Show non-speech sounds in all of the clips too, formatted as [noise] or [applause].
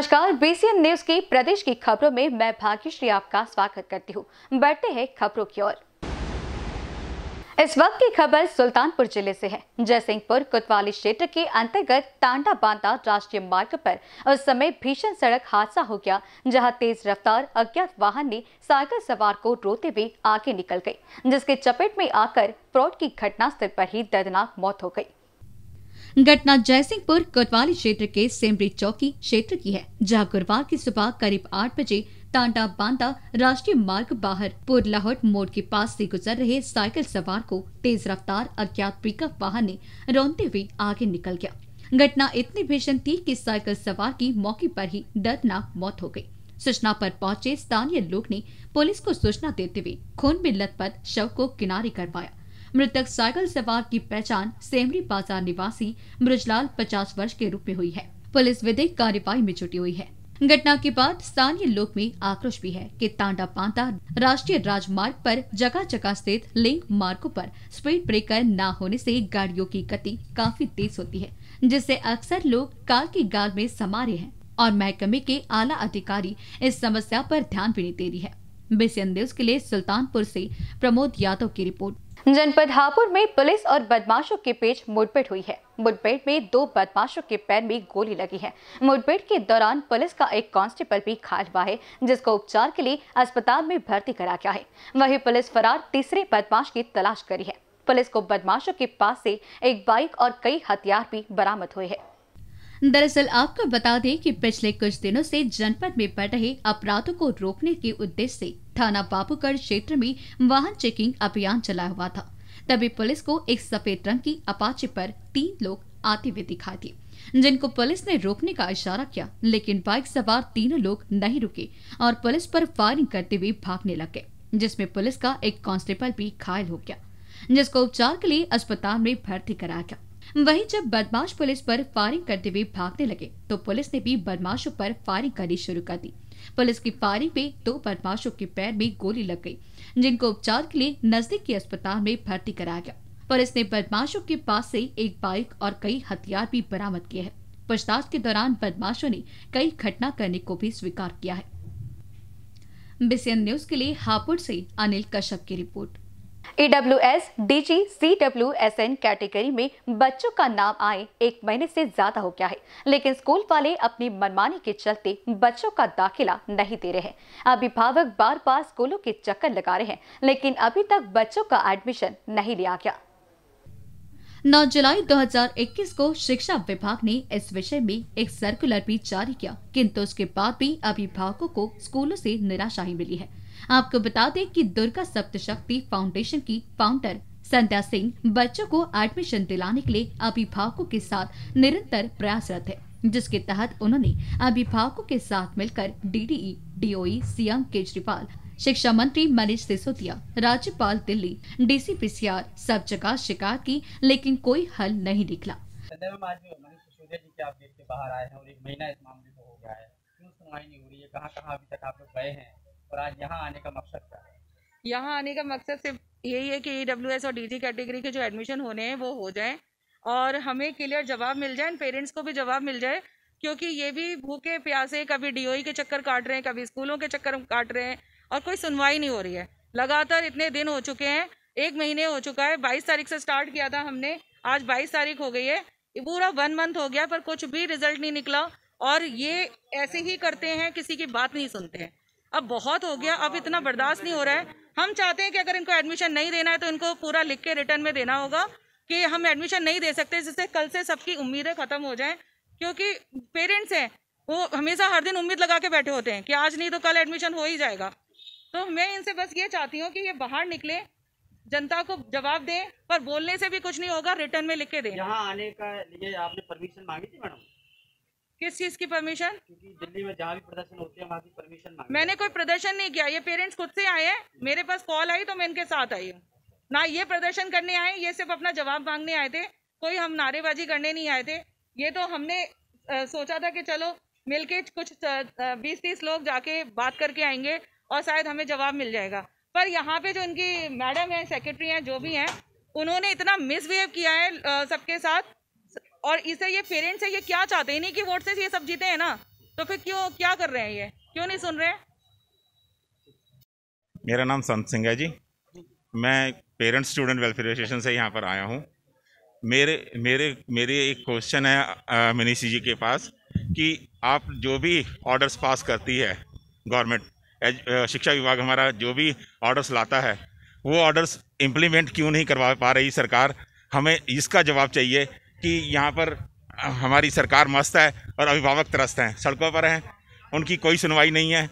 नमस्कार BCN news की प्रदेश की खबरों में मैं भाग्यश्री आपका स्वागत करती हूँ बढ़ते हैं खबरों की ओर इस वक्त की खबर सुल्तानपुर जिले से है जयसिंहपुर कोतवाली क्षेत्र के अंतर्गत तांडा बांदा राष्ट्रीय मार्ग पर उस समय भीषण सड़क हादसा हो गया जहां तेज रफ्तार अज्ञात वाहन ने साइकिल सवार को रोते हुए आगे निकल गई जिसके चपेट में आकर फ्रॉड की घटना स्थल पर ही दर्दनाक मौत हो गई घटना जयसिंहपुर कोतवाली क्षेत्र के सेमरी चौकी क्षेत्र की है जहां गुरुवार की सुबह करीब आठ बजे तांडा बांदा राष्ट्रीय मार्ग बाहर पुर लाहौट मोड़ के पास से गुजर रहे साइकिल सवार को तेज रफ्तार अज्ञात पिकअप वाहन ने रोनते हुए आगे निकल गया घटना इतनी भीषण थी कि साइकिल सवार की मौके पर ही दर्दनाक मौत हो गई सूचना पर पहुंचे स्थानीय लोग ने पुलिस को सूचना देते हुए खून में लथपथ शव को किनारे करवाया मृतक साइकिल सवार की पहचान सेमरी बाजार निवासी ब्रजलाल पचास वर्ष के रूप में हुई है पुलिस विधिक कार्यवाही में जुटी हुई है घटना के बाद स्थानीय लोग में आक्रोश भी है कि तांडा पांता राष्ट्रीय राजमार्ग पर जगह जगह स्थित लिंक मार्गो पर स्पीड ब्रेकर न होने से गाड़ियों की गति काफी तेज होती है जिससे अक्सर लोग कार की गाल में समा रहे हैं और महकमे के आला अधिकारी इस समस्या पर ध्यान भी नहीं दे रही है बेसियन के लिए सुल्तानपुर से प्रमोद यादव की रिपोर्ट जनपद हापुर में पुलिस और बदमाशों के बीच मुठभेड़ हुई है मुठभेड़ में दो बदमाशों के पैर में गोली लगी है मुठभेड़ के दौरान पुलिस का एक कांस्टेबल भी घायल हुआ है जिसको उपचार के लिए अस्पताल में भर्ती करा गया है वहीं पुलिस फरार तीसरे बदमाश की तलाश करी है पुलिस को बदमाशों के पास से एक बाइक और कई हथियार भी बरामद हुए हैं दरअसल आपको बता दें कि पिछले कुछ दिनों से जनपद में बढ़ रहे अपराधों को रोकने के उद्देश्य से थाना बाबूगढ़ क्षेत्र में वाहन चेकिंग अभियान चलाया हुआ था तभी पुलिस को एक सफेद रंग की अपाचे पर तीन लोग आते हुए दिखाई दिए जिनको पुलिस ने रोकने का इशारा किया लेकिन बाइक सवार तीनों लोग नहीं रुके और पुलिस पर फायरिंग करते हुए भागने लग गए जिसमे पुलिस का एक कांस्टेबल भी घायल हो गया जिसको उपचार के लिए अस्पताल में भर्ती कराया गया वहीं जब बदमाश पुलिस पर फायरिंग करते हुए भागने लगे तो पुलिस ने भी बदमाशों पर फायरिंग करनी शुरू कर दी पुलिस की फायरिंग में दो बदमाशों के पैर में गोली लग गई जिनको उपचार के लिए नजदीक के अस्पताल में भर्ती कराया गया पुलिस ने बदमाशों के पास से एक बाइक और कई हथियार भी बरामद किए हैं पूछताछ के दौरान बदमाशों ने कई घटना करने को भी स्वीकार किया है बीसीएन न्यूज के लिए हापुड़ से अनिल कश्यप की report EWS DG CWSN category में बच्चों का नाम आए एक महीने से ज्यादा हो गया है लेकिन स्कूल वाले अपनी मनमानी के चलते बच्चों का दाखिला नहीं दे रहे हैं अभिभावक बार बार स्कूलों के चक्कर लगा रहे हैं लेकिन अभी तक बच्चों का एडमिशन नहीं लिया गया 9 जुलाई 2021 को शिक्षा विभाग ने इस विषय में एक सर्कुलर भी जारी किया किंतु उसके बाद भी अभिभावकों को स्कूलों से निराशा ही मिली है आपको बता दें कि दुर्गा सप्तशक्ति फाउंडेशन की फाउंडर संध्या सिंह बच्चों को एडमिशन दिलाने के लिए अभिभावकों के साथ निरंतर प्रयासरत है जिसके तहत उन्होंने अभिभावकों के साथ मिलकर डीडीई डीओई सीएम केजरीवाल शिक्षा मंत्री मनीष सिसोदिया राज्यपाल दिल्ली डीसीपीसीआर सब जगह शिकायत की लेकिन कोई हल नहीं निकला बाहर आए हैं और एक महीना इस मामले में हो गया है क्यों सुनवाई नहीं हो रही है कहाँ कहाँ अभी तक आप लोग गए हैं और आज यहाँ आने का मकसद क्या है यहाँ आने का मकसद सिर्फ यही है कि ई डब्ल्यू एस और डी जी कैटेगरी के जो एडमिशन होने हैं वो हो जाएँ और हमें क्लियर जवाब मिल जाए पेरेंट्स को भी जवाब मिल जाए क्योंकि ये भी भूखे प्यासे कभी डीओई e के चक्कर काट रहे हैं कभी स्कूलों के चक्कर काट रहे हैं और कोई सुनवाई नहीं हो रही है लगातार इतने दिन हो चुके हैं एक महीने हो चुका है बाईस तारीख से स्टार्ट किया था हमने आज बाईस तारीख हो गई है पूरा वन मंथ हो गया पर कुछ भी रिजल्ट नहीं निकला और ये ऐसे ही करते हैं किसी की बात नहीं सुनते हैं अब बहुत हो गया अब इतना बर्दाश्त नहीं हो रहा है हम चाहते हैं कि अगर इनको एडमिशन नहीं देना है तो इनको पूरा लिख के रिटर्न में देना होगा कि हम एडमिशन नहीं दे सकते जिससे कल से सबकी उम्मीदें ख़त्म हो जाएं क्योंकि पेरेंट्स हैं वो हमेशा हर दिन उम्मीद लगा के बैठे होते हैं कि आज नहीं तो कल एडमिशन हो ही जाएगा तो मैं इनसे बस ये चाहती हूँ कि ये बाहर निकले जनता को जवाब दें पर बोलने से भी कुछ नहीं होगा रिटर्न में लिख के दें यहाँ आने का लिए आपने परमिशन मांगी थी मैडम किस चीज की परमिशन दिल्ली में जहाँ भी प्रदर्शन होते हैं वहाँ की परमिशन मैंने कोई प्रदर्शन नहीं किया ये पेरेंट्स खुद से आए हैं मेरे पास कॉल आई तो मैं इनके साथ आई हूँ ना ये प्रदर्शन करने आए ये सिर्फ अपना जवाब मांगने आए थे कोई हम नारेबाजी करने नहीं आए थे ये तो हमने आ, सोचा था कि चलो मिलके कुछ बीस तीस लोग जाके बात करके आएंगे और शायद हमें जवाब मिल जाएगा पर यहाँ पे जो इनकी मैडम है सेक्रेटरी हैं जो भी हैं उन्होंने इतना मिसबिहेव किया है सबके साथ और इसे ये पेरेंट्स है ये क्या चाहते हैं इन्हीं की वोट से ये सब जीते हैं ना तो फिर क्यों क्या कर रहे हैं ये क्यों नहीं सुन रहे मेरा नाम संत सिंह है जी मैं पेरेंट्स स्टूडेंट वेलफेयर एसोसिएशन से यहाँ पर आया हूँ मेरे मेरे मेरे एक क्वेश्चन है मनीषी जी के पास कि आप जो भी ऑर्डर्स पास करती है गवर्नमेंट शिक्षा विभाग हमारा जो भी ऑर्डर्स लाता है वो ऑर्डर्स इम्प्लीमेंट क्यों नहीं करवा पा रही सरकार हमें इसका जवाब चाहिए कि यहाँ पर हमारी सरकार मस्त है और अभिभावक त्रस्त हैं सड़कों पर हैं उनकी कोई सुनवाई नहीं है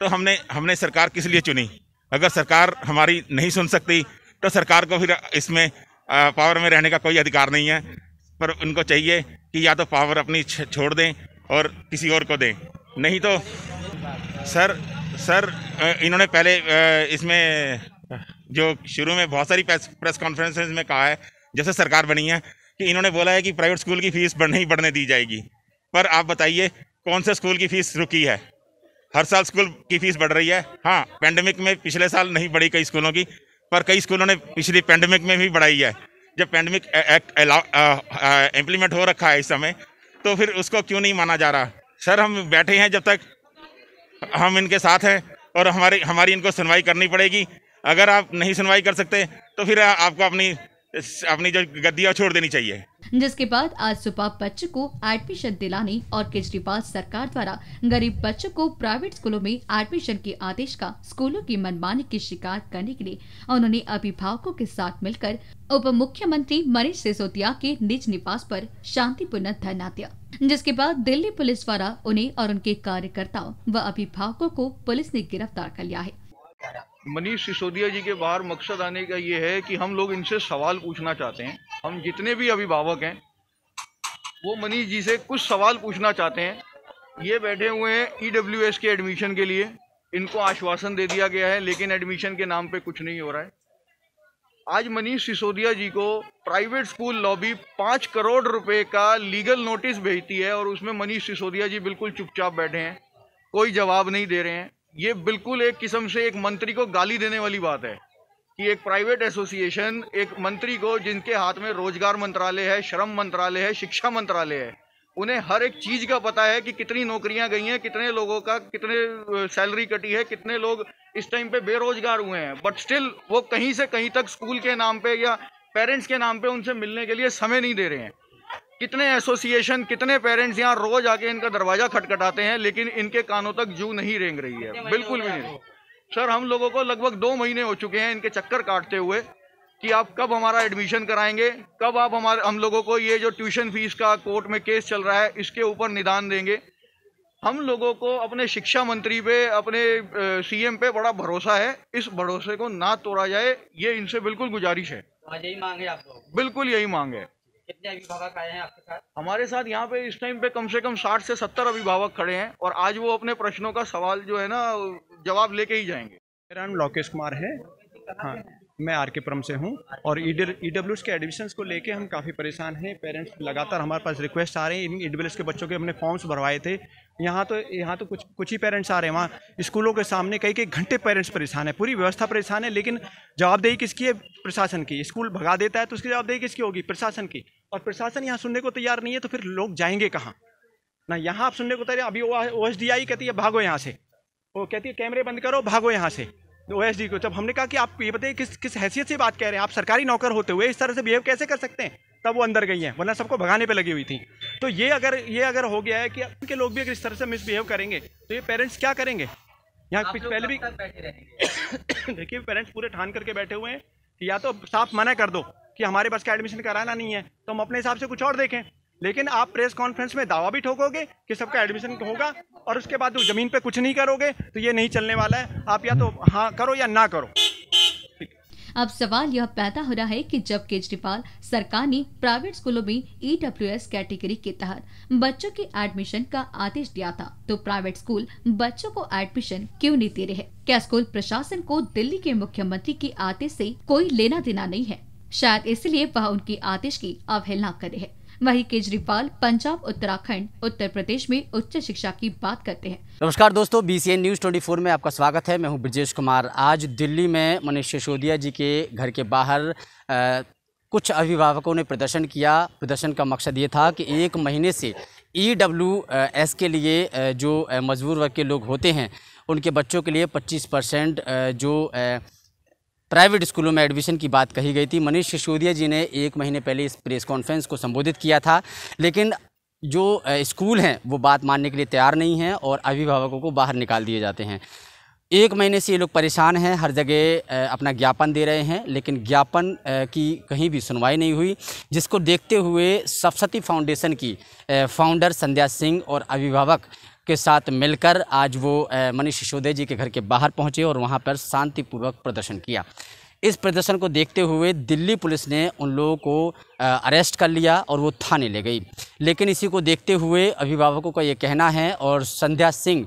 तो हमने हमने सरकार किस लिए चुनी अगर सरकार हमारी नहीं सुन सकती तो सरकार को फिर इसमें पावर में रहने का कोई अधिकार नहीं है पर उनको चाहिए कि या तो पावर अपनी छोड़ दें और किसी और को दें नहीं तो सर सर इन्होंने पहले इसमें जो शुरू में बहुत सारी प्रेस कॉन्फ्रेंस में कहा है जैसे सरकार बनी है कि इन्होंने बोला है कि प्राइवेट स्कूल की फ़ीस बढ़ने ही बढ़ने दी जाएगी पर आप बताइए कौन से स्कूल की फ़ीस रुकी है हर साल स्कूल की फ़ीस बढ़ रही है हाँ पेंडेमिक में पिछले साल नहीं बढ़ी कई स्कूलों की पर कई स्कूलों ने पिछली पेंडेमिक में भी बढ़ाई है जब पेंडेमिक एक्ट इम्प्लीमेंट हो रखा है इस समय तो फिर उसको क्यों नहीं माना जा रहा सर हम बैठे हैं जब तक हम इनके साथ हैं और हमारे हमारी इनको सुनवाई करनी पड़ेगी अगर आप नहीं सुनवाई कर सकते तो फिर आपको अपनी अपनी जो गद्दियाँ छोड़ देनी चाहिए जिसके बाद आज सुबह बच्चों को एडमिशन दिलाने और केजरीवाल सरकार द्वारा गरीब बच्चों को प्राइवेट स्कूलों में एडमिशन के आदेश का स्कूलों की मनमानी की शिकायत करने के लिए उन्होंने अभिभावकों के साथ मिलकर उप मुख्यमंत्री मनीष सिसोदिया के निज निवास पर शांतिपूर्ण धरना दिया जिसके बाद दिल्ली पुलिस द्वारा उन्हें और उनके कार्यकर्ताओं व अभिभावकों को पुलिस ने गिरफ्तार कर लिया है मनीष सिसोदिया जी के बाहर मकसद आने का ये है कि हम लोग इनसे सवाल पूछना चाहते हैं हम जितने भी अभिभावक हैं वो मनीष जी से कुछ सवाल पूछना चाहते हैं ये बैठे हुए हैं ई e के एडमिशन के लिए इनको आश्वासन दे दिया गया है लेकिन एडमिशन के नाम पे कुछ नहीं हो रहा है आज मनीष सिसोदिया जी को प्राइवेट स्कूल लॉबी पाँच करोड़ रुपए का लीगल नोटिस भेजती है और उसमें मनीष सिसोदिया जी बिल्कुल चुपचाप बैठे हैं कोई जवाब नहीं दे रहे हैं ये बिल्कुल एक किस्म से एक मंत्री को गाली देने वाली बात है कि एक प्राइवेट एसोसिएशन एक मंत्री को जिनके हाथ में रोजगार मंत्रालय है श्रम मंत्रालय है शिक्षा मंत्रालय है उन्हें हर एक चीज का पता है कि कितनी नौकरियां गई हैं कितने लोगों का कितने सैलरी कटी है कितने लोग इस टाइम पे बेरोजगार हुए हैं बट स्टिल वो कहीं से कहीं तक स्कूल के नाम पे या पेरेंट्स के नाम पे उनसे मिलने के लिए समय नहीं दे रहे हैं कितने एसोसिएशन कितने पेरेंट्स यहाँ रोज आके इनका दरवाजा खटखटाते हैं लेकिन इनके कानों तक जू नहीं रेंग रही है बिल्कुल भी नहीं सर हम लोगों को लगभग दो महीने हो चुके हैं इनके चक्कर काटते हुए कि आप कब हमारा एडमिशन कराएंगे कब आप हमारे हम लोगों को ये जो ट्यूशन फीस का कोर्ट में केस चल रहा है इसके ऊपर निदान देंगे हम लोगों को अपने शिक्षा मंत्री पे अपने सीएम पे बड़ा भरोसा है इस भरोसे को ना तोड़ा जाए ये इनसे बिल्कुल गुजारिश है यही मांग है लोग बिल्कुल यही मांग है कितने अभिभावक आए हैं आपके साथ हमारे साथ यहाँ पे इस टाइम पे कम से कम साठ से सत्तर अभिभावक खड़े हैं और आज वो अपने प्रश्नों का सवाल जो है ना जवाब लेके ही जाएंगे मेरा नाम लोकेश कुमार है हाँ मैं आर के परम से हूँ और ई e डब्ल्यू e के एडमिशन को लेके हम काफ़ी परेशान हैं पेरेंट्स लगातार हमारे पास रिक्वेस्ट आ रहे हैं ई डब्ल्यू e के बच्चों के हमने फॉर्म्स भरवाए थे यहाँ तो यहाँ तो कुछ कुछ ही पेरेंट्स आ रहे हैं वहाँ स्कूलों के सामने कई कई घंटे पेरेंट्स परेशान है पूरी व्यवस्था परेशान है लेकिन जवाबदेही किसकी है प्रशासन की स्कूल भगा देता है तो उसकी जवाबदेही किसकी होगी प्रशासन की और प्रशासन यहाँ सुनने को तैयार नहीं है तो फिर लोग जाएंगे कहाँ ना यहाँ आप सुनने को तैयार अभी ओ एस कहती है भागो यहाँ से वो कहती है कैमरे बंद करो भागो यहाँ से ओ तो एस को जब हमने कहा कि आप ये बताइए किस किस हैसियत से बात कह रहे हैं आप सरकारी नौकर होते हुए इस तरह से बिहेव कैसे कर सकते हैं तब वो अंदर गई हैं वरना सबको भगाने पे लगी हुई थी तो ये अगर ये अगर हो गया है कि उनके लोग भी अगर इस तरह से मिसबिहेव करेंगे तो ये पेरेंट्स क्या करेंगे यहाँ पहले भी [coughs] देखिए पेरेंट्स पूरे ठान करके बैठे हुए हैं या तो साफ मना कर दो कि हमारे बस का एडमिशन कराना नहीं है तो हम अपने हिसाब से कुछ और देखें लेकिन आप प्रेस कॉन्फ्रेंस में दावा भी ठोकोगे कि सबका एडमिशन होगा और उसके बाद ज़मीन पे कुछ नहीं करोगे तो ये नहीं चलने वाला है आप या तो हाँ करो या ना करो अब सवाल यह पैदा हो रहा है कि जब केजरीवाल सरकार ने प्राइवेट स्कूलों में ई e कैटेगरी के तहत बच्चों के एडमिशन का आदेश दिया था तो प्राइवेट स्कूल बच्चों को एडमिशन क्यों नहीं दे रहे क्या स्कूल प्रशासन को दिल्ली के मुख्यमंत्री के आदेश से कोई लेना देना नहीं है शायद इसलिए वह उनकी आतिश की अवहेलना करे है वही केजरीवाल पंजाब उत्तराखंड उत्तर प्रदेश में उच्च शिक्षा की बात करते हैं नमस्कार दोस्तों बीसीएन न्यूज 24 में आपका स्वागत है मैं हूं ब्रजेश कुमार आज दिल्ली में मनीष सिसोदिया जी के घर के बाहर आ, कुछ अभिभावकों ने प्रदर्शन किया प्रदर्शन का मकसद ये था कि एक महीने से ई डब्ल्यू एस के लिए जो मजबूर वर्ग के लोग होते हैं उनके बच्चों के लिए पच्चीस परसेंट जो प्राइवेट स्कूलों में एडमिशन की बात कही गई थी मनीष सिसोदिया जी ने एक महीने पहले इस प्रेस कॉन्फ्रेंस को संबोधित किया था लेकिन जो स्कूल हैं वो बात मानने के लिए तैयार नहीं हैं और अभिभावकों को बाहर निकाल दिए जाते हैं एक महीने से ये लोग परेशान हैं हर जगह अपना ज्ञापन दे रहे हैं लेकिन ज्ञापन की कहीं भी सुनवाई नहीं हुई जिसको देखते हुए सप्सती फाउंडेशन की फाउंडर संध्या सिंह और अभिभावक के साथ मिलकर आज वो मनीष सिसोदे जी के घर के बाहर पहुंचे और वहां पर शांतिपूर्वक प्रदर्शन किया इस प्रदर्शन को देखते हुए दिल्ली पुलिस ने उन लोगों को अरेस्ट कर लिया और वो थाने ले गई लेकिन इसी को देखते हुए अभिभावकों का ये कहना है और संध्या सिंह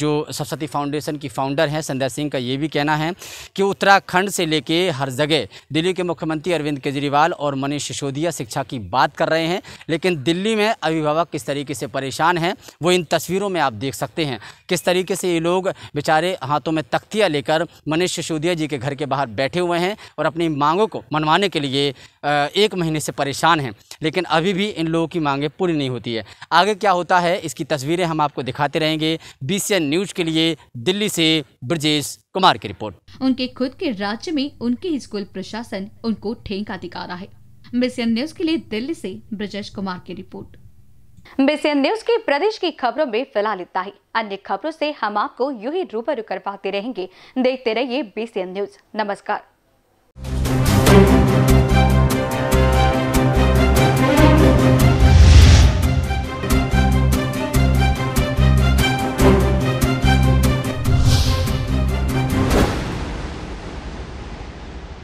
जो सरस्वती फाउंडेशन की फाउंडर हैं संध्या सिंह का ये भी कहना है कि उत्तराखंड से लेके हर जगह दिल्ली के मुख्यमंत्री अरविंद केजरीवाल और मनीष सिसोदिया शिक्षा की बात कर रहे हैं लेकिन दिल्ली में अभिभावक किस तरीके से परेशान हैं वो इन तस्वीरों में आप देख सकते हैं किस तरीके से ये लोग बेचारे हाथों में तख्तियाँ लेकर मनीष सिसोदिया जी के घर के बाहर बैठे हुए हैं और अपनी मांगों को मनवाने के लिए एक महीने से परेशान हैं लेकिन अभी भी इन लोगों की मांगें पूरी नहीं होती है आगे क्या होता है इसकी तस्वीरें हम आपको दिखाते रहेंगे बी न्यूज़ के लिए दिल्ली से ब्रजेश कुमार की रिपोर्ट उनके खुद के राज्य में उनके स्कूल प्रशासन उनको ठेंका दिखा रहा है बीसीएन न्यूज के लिए दिल्ली से ब्रजेश कुमार की रिपोर्ट बीसीएन न्यूज की प्रदेश की खबरों में फिलहाल इतना ही अन्य खबरों से हम आपको यू ही रूबरू करवाते रहेंगे देखते रहिए बीसीएन न्यूज नमस्कार